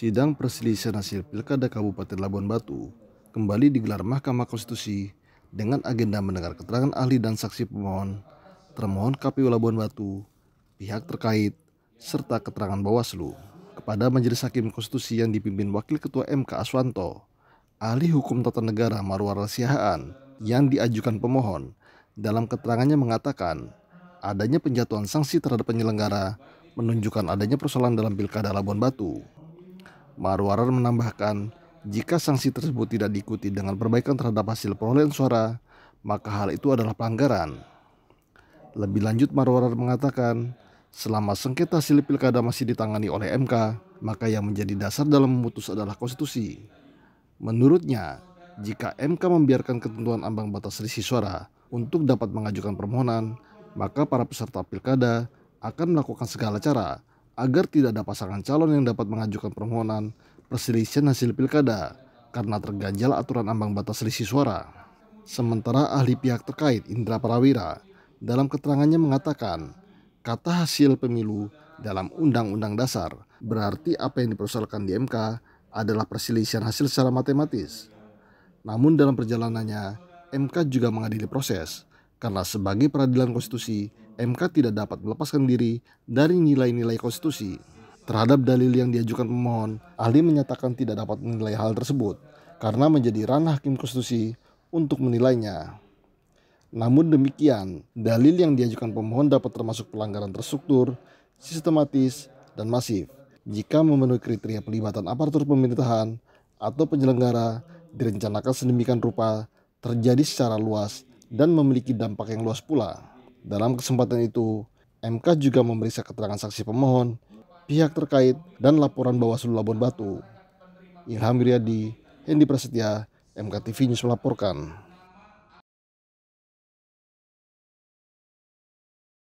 Sidang perselisihan hasil Pilkada Kabupaten Labuan Batu kembali digelar Mahkamah Konstitusi dengan agenda mendengar keterangan ahli dan saksi pemohon, termohon KPU Labuan Batu, pihak terkait, serta keterangan Bawaslu kepada Majelis Hakim Konstitusi yang dipimpin Wakil Ketua MK Aswanto, ahli hukum tata negara Marwar Siahaan yang diajukan pemohon dalam keterangannya mengatakan adanya penjatuhan sanksi terhadap penyelenggara menunjukkan adanya persoalan dalam pilkada Labuan Batu. Marwarar menambahkan, jika sanksi tersebut tidak diikuti dengan perbaikan terhadap hasil perolehan suara, maka hal itu adalah pelanggaran. Lebih lanjut Marwarar mengatakan, selama sengketa hasil pilkada masih ditangani oleh MK, maka yang menjadi dasar dalam memutus adalah konstitusi. Menurutnya, jika MK membiarkan ketentuan ambang batas risi suara untuk dapat mengajukan permohonan, maka para peserta pilkada akan melakukan segala cara agar tidak ada pasangan calon yang dapat mengajukan permohonan perselisihan hasil pilkada karena terganjal aturan ambang batas selisih suara. Sementara ahli pihak terkait Indra Parawira dalam keterangannya mengatakan kata hasil pemilu dalam Undang-Undang Dasar berarti apa yang dipersoalkan di MK adalah perselisihan hasil secara matematis. Namun dalam perjalanannya, MK juga mengadili proses karena sebagai peradilan konstitusi MK tidak dapat melepaskan diri dari nilai-nilai konstitusi. Terhadap dalil yang diajukan pemohon, ahli menyatakan tidak dapat menilai hal tersebut karena menjadi ranah hakim konstitusi untuk menilainya. Namun demikian, dalil yang diajukan pemohon dapat termasuk pelanggaran terstruktur, sistematis, dan masif jika memenuhi kriteria pelibatan aparatur pemerintahan atau penyelenggara direncanakan sedemikian rupa terjadi secara luas dan memiliki dampak yang luas pula. Dalam kesempatan itu, MK juga memeriksa keterangan saksi pemohon, pihak terkait, dan laporan Bawaslu Labuan Batu. Ilham Riyadi, Hendi Prasetya, MKTV News melaporkan.